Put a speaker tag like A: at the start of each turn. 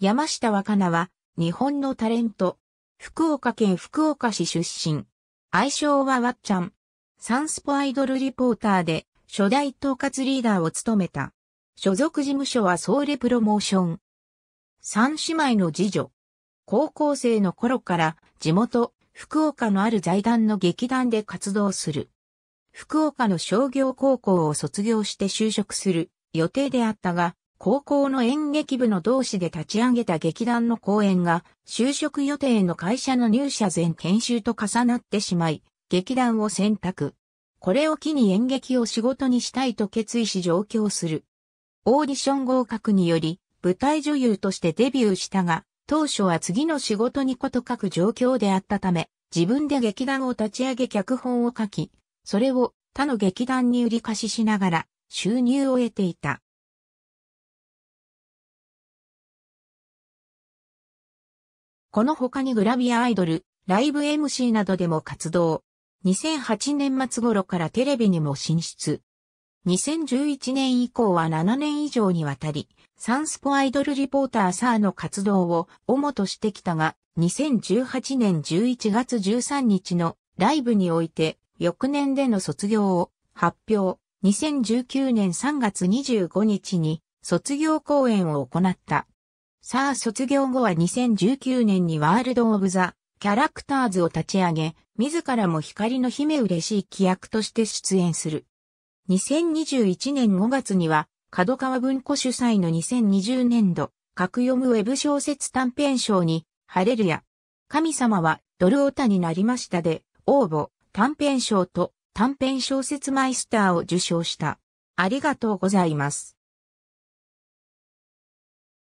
A: 山下若菜は、日本のタレント、福岡県福岡市出
B: 身。愛称はわっちゃん。サンスポアイドルリポーターで、初代統括リーダーを務めた。所属事務所は総レプロモーション。三姉妹の次女。高校生の頃から地元、福岡のある財団の劇団で活動する。福岡の商業高校を卒業して就職する予定であったが、高校の演劇部の同志で立ち上げた劇団の公演が、就職予定の会社の入社前研修と重なってしまい、劇団を選択。これを機に演劇を仕事にしたいと決意し上京する。オーディション合格により、舞台女優としてデビューしたが、当初は次の仕事にこと書く状況であったため、自分で劇団を立ち上げ脚本を書き、それを他の劇団に売り貸ししなが
A: ら収入を得ていた。この他にグラビアアイドル、ライブ MC など
B: でも活動。2008年末頃からテレビにも進出。2011年以降は7年以上にわたり、サンスポアイドルリポーターサーの活動を主としてきたが、2018年11月13日のライブにおいて、翌年での卒業を発表。2019年3月25日に卒業公演を行った。さあ卒業後は2019年にワールド・オブ・ザ・キャラクターズを立ち上げ、自らも光の姫嬉しい規約として出演する。2021年5月には、角川文庫主催の2020年度、格読むウェブ小説短編賞に、ハレルヤ。神様は、ドルオタになりましたで、応募、短編賞と短編小説マイスターを受賞した。
C: ありがとうございます。